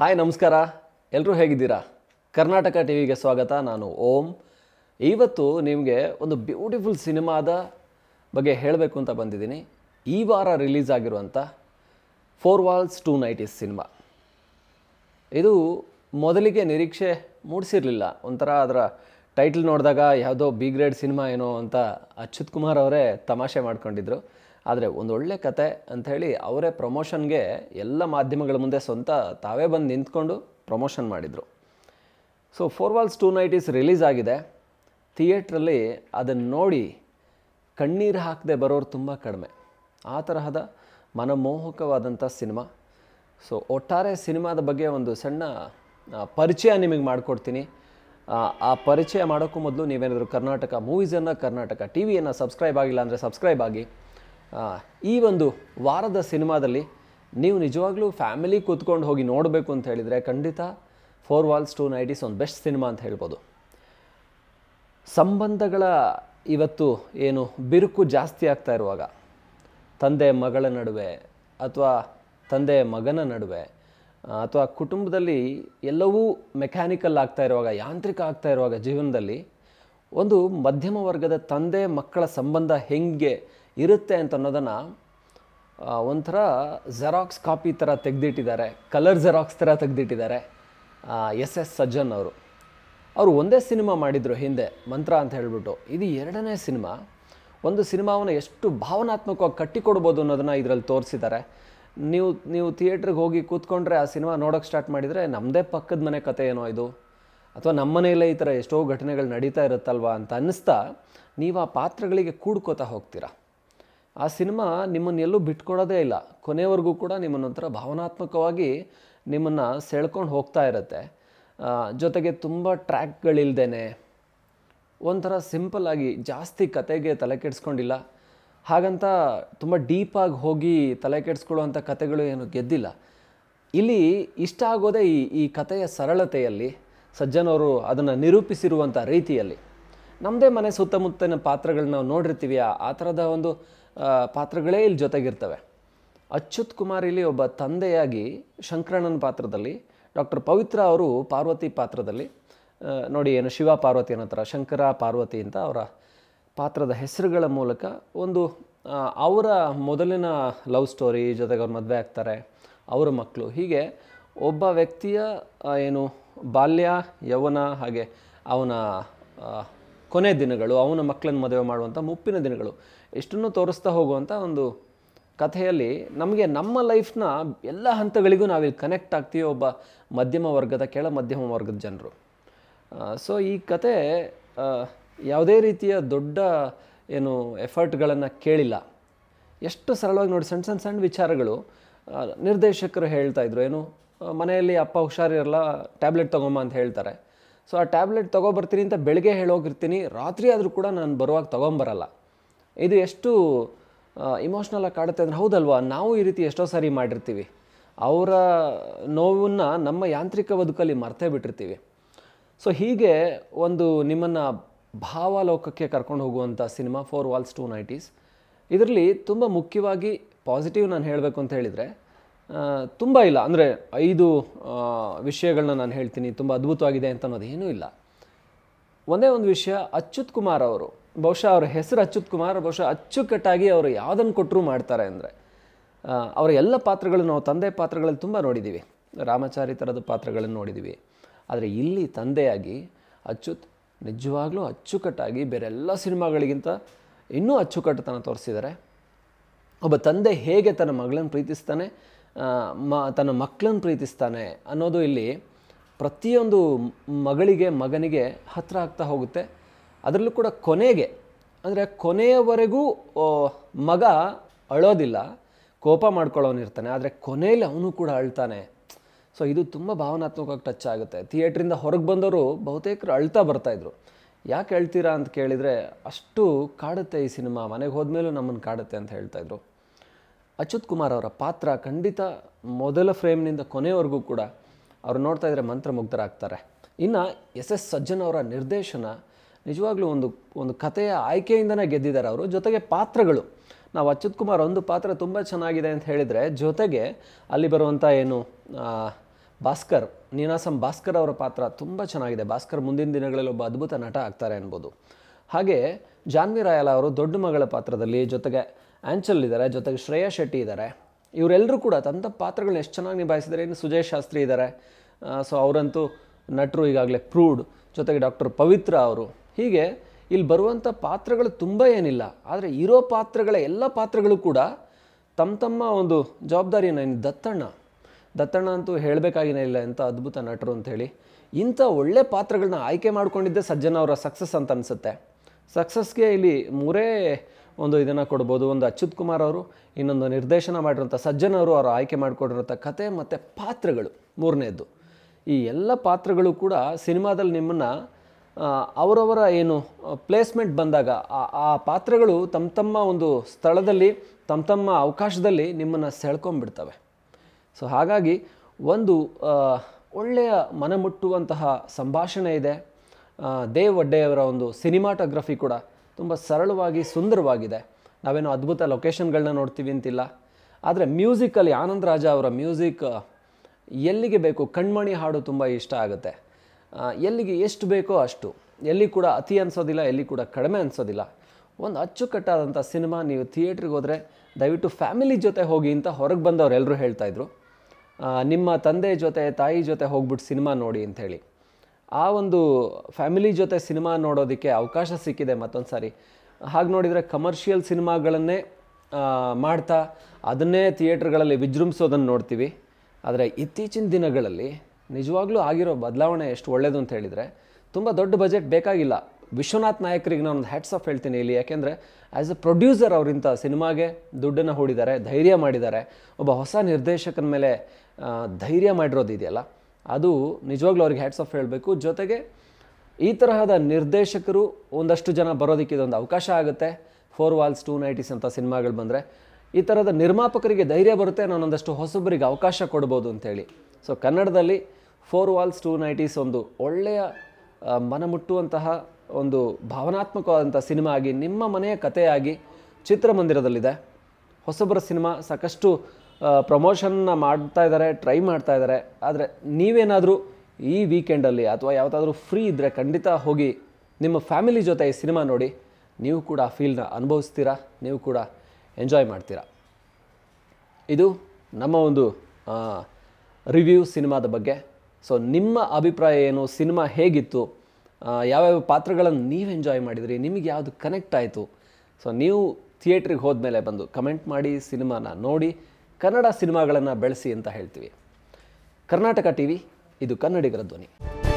hi ನಮಸ್ಕಾರ ಎಲ್ಲರೂ ಹೇಗಿದ್ದೀರಾ ಕರ್ನಾಟಕ ಟಿ ವಿಗೆ ಸ್ವಾಗತ ನಾನು ಓಂ ಇವತ್ತು ನಿಮಗೆ ಒಂದು ಬ್ಯೂಟಿಫುಲ್ ಸಿನಿಮಾದ ಬಗ್ಗೆ ಹೇಳಬೇಕು ಅಂತ ಬಂದಿದ್ದೀನಿ ಈ ವಾರ ರಿಲೀಸ್ ಆಗಿರುವಂಥ four walls two nineties cinema ಇದು ಮೊದಲಿಗೆ ನಿರೀಕ್ಷೆ ಮೂಡಿಸಿರಲಿಲ್ಲ ಒಂಥರ ಅದರ ಟೈಟಲ್ ನೋಡಿದಾಗ ಯಾವುದೋ ಬಿ ಗ್ರೇಡ್ ಸಿನಿಮಾ ಏನೋ ಅಂತ ಅಚ್ಯುತ್ ಕುಮಾರ್ ಅವರೇ ತಮಾಷೆ ಮಾಡ್ಕೊಂಡಿದ್ರು ಆದರೆ ಒಂದು ಒಳ್ಳೆ ಕತೆ ಅಂಥೇಳಿ ಅವರೇ ಪ್ರಮೋಷನ್ಗೆ ಎಲ್ಲ ಮಾಧ್ಯಮಗಳ ಮುಂದೆ ಸ್ವಂತ ತಾವೇ ಬಂದು ನಿಂತ್ಕೊಂಡು ಪ್ರಮೋಷನ್ ಮಾಡಿದರು so four walls two nineties release ಆಗಿದೆ ಥಿಯೇಟ್ರಲ್ಲಿ ಅದನ್ನು ನೋಡಿ ಕಣ್ಣೀರು ಹಾಕದೆ ಬರೋರು ತುಂಬ ಕಡಿಮೆ ಆ ತರಹದ ಮನಮೋಹಕವಾದಂಥ ಸಿನಿಮಾ ಸೊ ಒಟ್ಟಾರೆ ಸಿನಿಮಾದ ಬಗ್ಗೆ ಒಂದು ಸಣ್ಣ ಪರಿಚಯ ನಿಮಗೆ ಮಾಡಿಕೊಡ್ತೀನಿ ಆ ಪರಿಚಯ ಮಾಡೋಕ್ಕೂ ಮೊದಲು ನೀವೇನಾದರೂ ಕರ್ನಾಟಕ ಮೂವೀಸನ್ನು ಕರ್ನಾಟಕ ಟಿ ವಿಯನ್ನು ಸಬ್ಸ್ಕ್ರೈಬ್ ಆಗಿಲ್ಲ ಅಂದರೆ ಸಬ್ಸ್ಕ್ರೈಬ್ ಆಗಿ ಈ ಒಂದು ವಾರದ ಸಿನಿಮಾದಲ್ಲಿ ನೀವು ನಿಜವಾಗ್ಲೂ ಫ್ಯಾಮಿಲಿ ಕೂತ್ಕೊಂಡು ಹೋಗಿ ನೋಡಬೇಕು ಅಂತ ಹೇಳಿದರೆ ಖಂಡಿತ ಫೋರ್ ವಾಲ್ಸ್ ಟು ನೈಟೀಸ್ ಒಂದು ಬೆಸ್ಟ್ ಸಿನಿಮಾ ಅಂತ ಹೇಳ್ಬೋದು ಸಂಬಂಧಗಳ ಇವತ್ತು ಏನು ಬಿರುಕು ಜಾಸ್ತಿ ಆಗ್ತಾ ಇರುವಾಗ ತಂದೆ ಮಗಳ ನಡುವೆ ಅಥವಾ ತಂದೆ ಮಗನ ನಡುವೆ ಅಥವಾ ಕುಟುಂಬದಲ್ಲಿ ಎಲ್ಲವೂ ಮೆಕ್ಯಾನಿಕಲ್ ಆಗ್ತಾ ಇರುವಾಗ ಯಾಂತ್ರಿಕ ಆಗ್ತಾ ಇರುವಾಗ ಜೀವನದಲ್ಲಿ ಒಂದು ಮಧ್ಯಮ ವರ್ಗದ ತಂದೆ ಮಕ್ಕಳ ಸಂಬಂಧ ಹೆಂಗೆ ಇರುತ್ತೆ ಅಂತ ಅನ್ನೋದನ್ನು ಒಂಥರ ಜೆರಾಕ್ಸ್ ಕಾಪಿ ಥರ ತೆಗೆದಿಟ್ಟಿದ್ದಾರೆ ಕಲರ್ ಜೆರಾಕ್ಸ್ ಥರ ತೆಗೆದಿಟ್ಟಿದ್ದಾರೆ ಎಸ್ ಎಸ್ ಸಜ್ಜನ್ ಅವರು ಅವರು ಒಂದೇ ಸಿನಿಮಾ ಮಾಡಿದರು ಹಿಂದೆ ಮಂತ್ರ ಅಂತ ಹೇಳಿಬಿಟ್ಟು ಇದು ಎರಡನೇ ಸಿನಿಮಾ ಒಂದು ಸಿನಿಮಾವನ್ನು ಎಷ್ಟು ಭಾವನಾತ್ಮಕವಾಗಿ ಕಟ್ಟಿಕೊಡ್ಬೋದು ಅನ್ನೋದನ್ನು ಇದರಲ್ಲಿ ತೋರಿಸಿದ್ದಾರೆ ನೀವು ನೀವು ಥಿಯೇಟ್ರಿಗೆ ಹೋಗಿ ಕೂತ್ಕೊಂಡ್ರೆ ಆ ಸಿನಿಮಾ ನೋಡೋಕ್ಕೆ ಸ್ಟಾರ್ಟ್ ಮಾಡಿದರೆ ನಮ್ಮದೇ ಪಕ್ಕದ ಮನೆ ಕತೆ ಏನೋ ಇದು ಅಥವಾ ನಮ್ಮ ಮನೆಯಲ್ಲೇ ಈ ಥರ ಎಷ್ಟೋ ಘಟನೆಗಳು ನಡೀತಾ ಇರುತ್ತಲ್ವ ಅಂತ ಅನ್ನಿಸ್ತಾ ನೀವು ಆ ಪಾತ್ರಗಳಿಗೆ ಕೂಡ್ಕೋತಾ ಹೋಗ್ತೀರಾ ಆ ಸಿನಿಮಾ ಎಲ್ಲೂ ಬಿಟ್ಕೊಡೋದೇ ಇಲ್ಲ ಕೊನೆವರೆಗೂ ಕೂಡ ನಿಮ್ಮನ್ನೊಂಥರ ಭಾವನಾತ್ಮಕವಾಗಿ ನಿಮ್ಮನ್ನು ಸೆಳ್ಕೊಂಡು ಹೋಗ್ತಾ ಇರುತ್ತೆ ಜೊತೆಗೆ ತುಂಬ ಟ್ರ್ಯಾಕ್ಗಳಿಲ್ದೇ ಒಂಥರ ಸಿಂಪಲ್ಲಾಗಿ ಜಾಸ್ತಿ ಕತೆಗೆ ತಲೆ ಕೆಡಿಸ್ಕೊಂಡಿಲ್ಲ ಹಾಗಂತ ತುಂಬ ಡೀಪಾಗಿ ಹೋಗಿ ತಲೆ ಕೆಡಿಸ್ಕೊಳ್ಳೋವಂಥ ಕತೆಗಳು ಏನು ಗೆದ್ದಿಲ್ಲ ಇಲ್ಲಿ ಇಷ್ಟ ಆಗೋದೇ ಈ ಈ ಕತೆಯ ಸರಳತೆಯಲ್ಲಿ ಸಜ್ಜನವರು ಅದನ್ನು ನಿರೂಪಿಸಿರುವಂಥ ರೀತಿಯಲ್ಲಿ ನಮ್ಮದೇ ಮನೆ ಸುತ್ತಮುತ್ತಲಿನ ಪಾತ್ರಗಳನ್ನ ನಾವು ನೋಡಿರ್ತೀವಿ ಆ ಥರದ ಒಂದು ಪಾತ್ರಗಳೇ ಇಲ್ಲಿ ಜೊತೆಗಿರ್ತವೆ ಅಚ್ಯುತ್ ಕುಮಾರ್ ಇಲ್ಲಿ ಒಬ್ಬ ತಂದೆಯಾಗಿ ಶಂಕರಣ್ಣನ ಪಾತ್ರದಲ್ಲಿ ಡಾಕ್ಟರ್ ಪವಿತ್ರ ಅವರು ಪಾರ್ವತಿ ಪಾತ್ರದಲ್ಲಿ ನೋಡಿ ಏನು ಶಿವ ಪಾರ್ವತಿ ಅನ್ನೋ ಶಂಕರ ಪಾರ್ವತಿ ಅಂತ ಅವರ ಪಾತ್ರದ ಹೆಸರುಗಳ ಮೂಲಕ ಒಂದು ಅವರ ಮೊದಲಿನ ಲವ್ ಸ್ಟೋರಿ ಜೊತೆಗೆ ಅವ್ರು ಮದುವೆ ಆಗ್ತಾರೆ ಅವರ ಮಕ್ಕಳು ಹೀಗೆ ಒಬ್ಬ ವ್ಯಕ್ತಿಯ ಏನು ಬಾಲ್ಯ ಯೌವನ ಹಾಗೆ ಅವನ ಕೊನೆ ದಿನಗಳು ಅವನ ಮಕ್ಕಳನ್ನು ಮದುವೆ ಮಾಡುವಂಥ ಮುಪ್ಪಿನ ದಿನಗಳು ಎಷ್ಟನ್ನು ತೋರಿಸ್ತಾ ಹೋಗುವಂಥ ಒಂದು ಕಥೆಯಲ್ಲಿ ನಮಗೆ ನಮ್ಮ ಲೈಫ್ನ ಎಲ್ಲ ಹಂತಗಳಿಗೂ ನಾವಿಲ್ಲಿ ಕನೆಕ್ಟ್ ಆಗ್ತೀವಿ ಒಬ್ಬ ಮಧ್ಯಮ ವರ್ಗದ ಕೆಳ ಮಧ್ಯಮ ವರ್ಗದ ಜನರು ಸೊ ಈ ಕತೆ ಯಾವುದೇ ರೀತಿಯ ದೊಡ್ಡ ಏನು ಎಫರ್ಟ್ಗಳನ್ನು ಕೇಳಿಲ್ಲ ಎಷ್ಟು ಸರಳವಾಗಿ ನೋಡಿ ಸಣ್ಣ ಸಣ್ಣ ಸಣ್ಣ ವಿಚಾರಗಳು ನಿರ್ದೇಶಕರು ಹೇಳ್ತಾಯಿದ್ರು ಏನು ಮನೆಯಲ್ಲಿ ಅಪ್ಪ ಹುಷಾರಿರಲ್ಲ ಟ್ಯಾಬ್ಲೆಟ್ ತೊಗೊಂಬ ಅಂತ ಹೇಳ್ತಾರೆ ಸೊ ಆ ಟ್ಯಾಬ್ಲೆಟ್ ತೊಗೊಬರ್ತೀನಿ ಅಂತ ಬೆಳಗ್ಗೆ ಹೇಳೋಗಿರ್ತೀನಿ ರಾತ್ರಿ ಆದರೂ ಕೂಡ ನಾನು ಬರುವಾಗ ತೊಗೊಂಬರಲ್ಲ ಇದು ಎಷ್ಟು ಆಗಿ ಕಾಡುತ್ತೆ ಅಂದರೆ ಹೌದಲ್ವಾ ನಾವು ಈ ರೀತಿ ಎಷ್ಟೋ ಸಾರಿ ಮಾಡಿರ್ತೀವಿ ಅವರ ನೋವನ್ನು ನಮ್ಮ ಯಾಂತ್ರಿಕ ಬದುಕಲ್ಲಿ ಮರ್ತೇ ಬಿಟ್ಟಿರ್ತೀವಿ ಸೊ ಹೀಗೆ ಒಂದು ನಿಮ್ಮನ್ನು ಭಾವಲೋಕಕ್ಕೆ ಕರ್ಕೊಂಡು ಹೋಗುವಂಥ cinema four walls two nineties ಇದರಲ್ಲಿ ತುಂಬ ಮುಖ್ಯವಾಗಿ ಪಾಸಿಟಿವ್ ನಾನು ಹೇಳಬೇಕು ಅಂತ ಹೇಳಿದರೆ ತುಂಬ ಇಲ್ಲ ಅಂದರೆ ಐದು ವಿಷಯಗಳನ್ನ ನಾನು ಹೇಳ್ತೀನಿ ತುಂಬ ಅದ್ಭುತವಾಗಿದೆ ಅಂತ ಅನ್ನೋದು ಏನೂ ಇಲ್ಲ ಒಂದೇ ಒಂದು ವಿಷಯ ಅಚ್ಯುತ್ ಕುಮಾರ್ ಅವರು ಬಹುಶಃ ಅವ್ರ ಹೆಸರು ಅಚ್ಯುತ್ ಕುಮಾರ್ ಬಹುಶಃ ಅಚ್ಚುಕಟ್ಟಾಗಿ ಅವರು ಯಾವುದನ್ನು ಕೊಟ್ಟರು ಮಾಡ್ತಾರೆ ಅಂದರೆ ಅವರ ಎಲ್ಲ ಪಾತ್ರಗಳನ್ನು ನಾವು ತಂದೆ ಪಾತ್ರಗಳಲ್ಲಿ ತುಂಬ ನೋಡಿದ್ದೀವಿ ರಾಮಾಚಾರಿ ಥರದ ಪಾತ್ರಗಳನ್ನು ನೋಡಿದ್ದೀವಿ ಆದರೆ ಇಲ್ಲಿ ತಂದೆಯಾಗಿ ಅಚ್ಯುತ್ ನಿಜವಾಗ್ಲೂ ಅಚ್ಚುಕಟ್ಟಾಗಿ ಬೇರೆಲ್ಲ ಸಿನಿಮಾಗಳಿಗಿಂತ ಇನ್ನೂ ಅಚ್ಚುಕಟ್ಟತನ ತೋರಿಸಿದ್ದಾರೆ ಒಬ್ಬ ತಂದೆ ಹೇಗೆ ತನ್ನ ಮಗಳನ್ನು ಪ್ರೀತಿಸ್ತಾನೆ ಮ ತನ್ನ ಮಕ್ಕಳನ್ನು ಪ್ರೀತಿಸ್ತಾನೆ ಅನ್ನೋದು ಇಲ್ಲಿ ಪ್ರತಿಯೊಂದು ಮಗಳಿಗೆ ಮಗನಿಗೆ ಹತ್ತಿರ ಆಗ್ತಾ ಹೋಗುತ್ತೆ ಅದರಲ್ಲೂ ಕೂಡ ಕೊನೆಗೆ ಅಂದರೆ ಕೊನೆಯವರೆಗೂ ಮಗ ಅಳೋದಿಲ್ಲ ಕೋಪ ಮಾಡ್ಕೊಳ್ಳೋನಿರ್ತಾನೆ ಆದರೆ ಕೊನೆಯಲ್ಲಿ ಅವನು ಕೂಡ ಅಳ್ತಾನೆ ಸೊ ಇದು ತುಂಬ ಭಾವನಾತ್ಮಕವಾಗಿ ಟಚ್ ಆಗುತ್ತೆ ಥಿಯೇಟ್ರಿಂದ ಹೊರಗೆ ಬಂದವರು ಬಹುತೇಕರು ಅಳ್ತಾ ಬರ್ತಾಯಿದ್ರು ಯಾಕೆ ಹೇಳ್ತೀರಾ ಅಂತ ಕೇಳಿದರೆ ಅಷ್ಟು ಕಾಡುತ್ತೆ ಈ ಸಿನಿಮಾ ಮನೆಗೆ ಹೋದ್ಮೇಲೂ ನಮ್ಮನ್ನು ಕಾಡುತ್ತೆ ಅಂತ ಹೇಳ್ತಾಯಿದ್ರು ಅಚ್ಯುತ್ ಕುಮಾರ್ ಅವರ ಪಾತ್ರ ಖಂಡಿತ ಮೊದಲ ಫ್ರೇಮ್ನಿಂದ ಕೊನೆಯವರೆಗೂ ಕೂಡ ಅವ್ರು ನೋಡ್ತಾ ಇದ್ರೆ ಮಂತ್ರಮುಗ್ಧರಾಗ್ತಾರೆ ಇನ್ನು ಎಸ್ ಎಸ್ ಸಜ್ಜನ್ ಅವರ ನಿರ್ದೇಶನ ನಿಜವಾಗ್ಲೂ ಒಂದು ಒಂದು ಕಥೆಯ ಆಯ್ಕೆಯಿಂದನೇ ಗೆದ್ದಿದ್ದಾರೆ ಅವರು ಜೊತೆಗೆ ಪಾತ್ರಗಳು ನಾವು ಅಚ್ಯುತ್ ಕುಮಾರ್ ಒಂದು ಪಾತ್ರ ತುಂಬ ಚೆನ್ನಾಗಿದೆ ಅಂತ ಹೇಳಿದರೆ ಜೊತೆಗೆ ಅಲ್ಲಿ ಬರುವಂಥ ಏನು ಭಾಸ್ಕರ್ ನೀನಾಸಂ ಭಾಸ್ಕರ್ ಅವರ ಪಾತ್ರ ತುಂಬ ಚೆನ್ನಾಗಿದೆ ಭಾಸ್ಕರ್ ಮುಂದಿನ ದಿನಗಳಲ್ಲಿ ಒಬ್ಬ ಅದ್ಭುತ ನಟ ಆಗ್ತಾರೆ ಅನ್ಬೋದು ಹಾಗೆ ಜಾನ್ವಿ ರಾಯಲ ಅವರು ದೊಡ್ಡ ಮಗಳ ಪಾತ್ರದಲ್ಲಿ ಜೊತೆಗೆ ಆ್ಯಂಚಲ್ ಇದ್ದಾರೆ ಜೊತೆಗೆ ಶ್ರೇಯಾ ಶೆಟ್ಟಿ ಇದ್ದಾರೆ ಇವರೆಲ್ಲರೂ ಕೂಡ ತಂದ ಪಾತ್ರಗಳನ್ನ ಎಷ್ಟು ಚೆನ್ನಾಗಿ ನಿಭಾಯಿಸಿದ್ದಾರೆ ಇನ್ನು ಸುಜಯ್ ಶಾಸ್ತ್ರಿ ಇದ್ದಾರೆ ಸೊ ಅವರಂತೂ ನಟರು ಈಗಾಗಲೇ ಪ್ರೂಡ್ ಜೊತೆಗೆ ಡಾಕ್ಟರ್ ಪವಿತ್ರ ಅವರು ಹೀಗೆ ಇಲ್ಲಿ ಬರುವಂಥ ಪಾತ್ರಗಳು ತುಂಬ ಏನಿಲ್ಲ ಆದರೆ ಇರೋ ಪಾತ್ರಗಳ ಎಲ್ಲ ಪಾತ್ರಗಳು ಕೂಡ ತಮ್ಮ ತಮ್ಮ ಒಂದು ಜವಾಬ್ದಾರಿಯನ್ನು ಏನು ದತ್ತಣ್ಣ ದತ್ತಣ್ಣ ಅಂತೂ ಇಲ್ಲ ಎಂಥ ಅದ್ಭುತ ನಟರು ಅಂಥೇಳಿ ಇಂಥ ಒಳ್ಳೆ ಪಾತ್ರಗಳನ್ನ ಆಯ್ಕೆ ಮಾಡಿಕೊಂಡಿದ್ದೆ ಸಜ್ಜನ ಅವರ ಸಕ್ಸಸ್ ಅಂತ ಅನಿಸುತ್ತೆ ಸಕ್ಸಸ್ಗೆ ಇಲ್ಲಿ ಮೂರೇ ಒಂದು ಇದನ್ನು ಕೊಡ್ಬೋದು ಒಂದು ಅಚ್ಯುತ್ ಕುಮಾರ್ ಅವರು ಇನ್ನೊಂದು ನಿರ್ದೇಶನ ಮಾಡಿರುವಂಥ ಸಜ್ಜನ ಅವರು ಅವರು ಆಯ್ಕೆ ಮಾಡಿಕೊಂಡಿರೋಂಥ ಕತೆ ಮತ್ತು ಪಾತ್ರಗಳು ಮೂರನೇದ್ದು ಈ ಎಲ್ಲ ಪಾತ್ರಗಳು ಕೂಡ ಸಿನಿಮಾದಲ್ಲಿ ನಿಮ್ಮನ್ನು ಅವರವರ ಏನು ಪ್ಲೇಸ್ಮೆಂಟ್ ಬಂದಾಗ ಆ ಪಾತ್ರಗಳು ತಮ್ಮ ತಮ್ಮ ಒಂದು ಸ್ಥಳದಲ್ಲಿ ತಮ್ಮ ತಮ್ಮ ಅವಕಾಶದಲ್ಲಿ ನಿಮ್ಮನ್ನು ಸೆಳ್ಕೊಂಬಿಡ್ತವೆ ಸೊ ಹಾಗಾಗಿ ಒಂದು ಒಳ್ಳೆಯ ಮನಮುಟ್ಟುವಂತಹ ಸಂಭಾಷಣೆ ಇದೆ ದೇವ್ ಒಡ್ಡೆಯವರ ಒಂದು ಸಿನಿಮಾಟೋಗ್ರಫಿ ಕೂಡ ತುಂಬ ಸರಳವಾಗಿ ಸುಂದರವಾಗಿದೆ ನಾವೇನೋ ಅದ್ಭುತ ಲೊಕೇಶನ್ಗಳನ್ನ ನೋಡ್ತೀವಿ ಅಂತಿಲ್ಲ ಆದರೆ ಮ್ಯೂಸಿಕಲ್ಲಿ ಆನಂದ್ ರಾಜ ಅವರ ಮ್ಯೂಸಿಕ್ ಎಲ್ಲಿಗೆ ಬೇಕು ಕಣ್ಮಣಿ ಹಾಡು ತುಂಬ ಇಷ್ಟ ಆಗುತ್ತೆ ಎಲ್ಲಿಗೆ ಎಷ್ಟು ಬೇಕೋ ಅಷ್ಟು ಎಲ್ಲಿ ಕೂಡ ಅತಿ ಅನಿಸೋದಿಲ್ಲ ಎಲ್ಲಿ ಕೂಡ ಕಡಿಮೆ ಅನಿಸೋದಿಲ್ಲ ಒಂದು ಅಚ್ಚುಕಟ್ಟಾದಂಥ ಸಿನಿಮಾ ನೀವು ಥಿಯೇಟ್ರಿಗೆ ಹೋದರೆ ದಯವಿಟ್ಟು ಫ್ಯಾಮಿಲಿ ಜೊತೆ ಹೋಗಿ ಅಂತ ಹೊರಗೆ ಬಂದವರೆಲ್ಲರೂ ಎಲ್ಲರೂ ಹೇಳ್ತಾಯಿದ್ರು ನಿಮ್ಮ ತಂದೆ ಜೊತೆ ತಾಯಿ ಜೊತೆ ಹೋಗ್ಬಿಟ್ಟು ಸಿನಿಮಾ ನೋಡಿ ಅಂಥೇಳಿ ಆ ಒಂದು ಫ್ಯಾಮಿಲಿ ಜೊತೆ ಸಿನಿಮಾ ನೋಡೋದಕ್ಕೆ ಅವಕಾಶ ಸಿಕ್ಕಿದೆ ಮತ್ತೊಂದು ಸಾರಿ ಹಾಗೆ ನೋಡಿದರೆ ಕಮರ್ಷಿಯಲ್ ಸಿನಿಮಾಗಳನ್ನೇ ಮಾಡ್ತಾ ಅದನ್ನೇ ಥಿಯೇಟ್ರ್ಗಳಲ್ಲಿ ವಿಜೃಂಭಿಸೋದನ್ನು ನೋಡ್ತೀವಿ ಆದರೆ ಇತ್ತೀಚಿನ ದಿನಗಳಲ್ಲಿ ನಿಜವಾಗ್ಲೂ ಆಗಿರೋ ಬದಲಾವಣೆ ಎಷ್ಟು ಒಳ್ಳೇದು ಅಂತ ಹೇಳಿದರೆ ತುಂಬ ದೊಡ್ಡ ಬಜೆಟ್ ಬೇಕಾಗಿಲ್ಲ ವಿಶ್ವನಾಥ್ ನಾಯಕರಿಗೆ ನಾನೊಂದು ಹ್ಯಾಟ್ಸ್ ಆಫ್ ಹೇಳ್ತೀನಿ ಇಲ್ಲಿ ಯಾಕೆಂದರೆ ಆ್ಯಸ್ ಅ ಪ್ರೊಡ್ಯೂಸರ್ ಅವರಿಂಥ ಸಿನಿಮಾಗೆ ದುಡ್ಡನ್ನು ಹೂಡಿದ್ದಾರೆ ಧೈರ್ಯ ಮಾಡಿದ್ದಾರೆ ಒಬ್ಬ ಹೊಸ ನಿರ್ದೇಶಕನ ಮೇಲೆ ಧೈರ್ಯ ಮಾಡಿರೋದು ಇದೆಯಲ್ಲ ಅದು ನಿಜವಾಗ್ಲೂ ಅವ್ರಿಗೆ ಹ್ಯಾಟ್ಸ್ ಆಫ್ ಹೇಳಬೇಕು ಜೊತೆಗೆ ಈ ತರಹದ ನಿರ್ದೇಶಕರು ಒಂದಷ್ಟು ಜನ ಬರೋದಕ್ಕೆ ಇದೊಂದು ಅವಕಾಶ ಆಗುತ್ತೆ ಫೋರ್ ವಾಲ್ಸ್ ಟೂ ನೈಟೀಸ್ ಅಂತ ಸಿನಿಮಾಗಳು ಬಂದರೆ ಈ ಥರದ ನಿರ್ಮಾಪಕರಿಗೆ ಧೈರ್ಯ ಬರುತ್ತೆ ನಾನೊಂದಷ್ಟು ಹೊಸೊಬ್ಬರಿಗೆ ಅವಕಾಶ ಕೊಡ್ಬೋದು ಅಂತೇಳಿ ಸೊ ಕನ್ನಡದಲ್ಲಿ ಫೋರ್ ವಾಲ್ಸ್ ಟೂ ನೈಟೀಸ್ ಒಂದು ಒಳ್ಳೆಯ ಮನಮುಟ್ಟುವಂತಹ ಒಂದು ಭಾವನಾತ್ಮಕವಾದಂಥ ಸಿನಿಮಾ ಆಗಿ ನಿಮ್ಮ ಮನೆಯ ಕಥೆಯಾಗಿ ಚಿತ್ರಮಂದಿರದಲ್ಲಿದೆ ಹೊಸೊಬ್ಬರ ಸಿನಿಮಾ ಸಾಕಷ್ಟು ಪ್ರಮೋಷನ್ನ ಮಾಡ್ತಾ ಇದ್ದಾರೆ ಟ್ರೈ ಮಾಡ್ತಾ ಇದ್ದಾರೆ ಆದರೆ ನೀವೇನಾದರೂ ಈ ವೀಕೆಂಡಲ್ಲಿ ಅಥವಾ ಯಾವುದಾದ್ರೂ ಫ್ರೀ ಇದ್ದರೆ ಖಂಡಿತ ಹೋಗಿ ನಿಮ್ಮ ಫ್ಯಾಮಿಲಿ ಜೊತೆ ಈ ಸಿನಿಮಾ ನೋಡಿ ನೀವು ಕೂಡ ಆ ಫೀಲ್ನ ಅನುಭವಿಸ್ತೀರಾ ನೀವು ಕೂಡ ಎಂಜಾಯ್ ಮಾಡ್ತೀರಾ ಇದು ನಮ್ಮ ಒಂದು ರಿವ್ಯೂ ಸಿನಿಮಾದ ಬಗ್ಗೆ ಸೊ ನಿಮ್ಮ ಅಭಿಪ್ರಾಯ ಏನು ಸಿನಿಮಾ ಹೇಗಿತ್ತು ಯಾವ್ಯಾವ ಪಾತ್ರಗಳನ್ನು ನೀವು ಎಂಜಾಯ್ ಮಾಡಿದ್ರಿ ನಿಮಗೆ ಯಾವುದು ಕನೆಕ್ಟ್ ಆಯಿತು ಸೊ ನೀವು ಥಿಯೇಟ್ರಿಗೆ ಹೋದ್ಮೇಲೆ ಬಂದು ಕಮೆಂಟ್ ಮಾಡಿ ಸಿನಿಮಾನ ನೋಡಿ ಕನ್ನಡ ಸಿನಿಮಾಗಳನ್ನು ಬೆಳೆಸಿ ಅಂತ ಹೇಳ್ತೀವಿ ಕರ್ನಾಟಕ ಟಿ ವಿ ಇದು ಕನ್ನಡಿಗರ ಧ್ವನಿ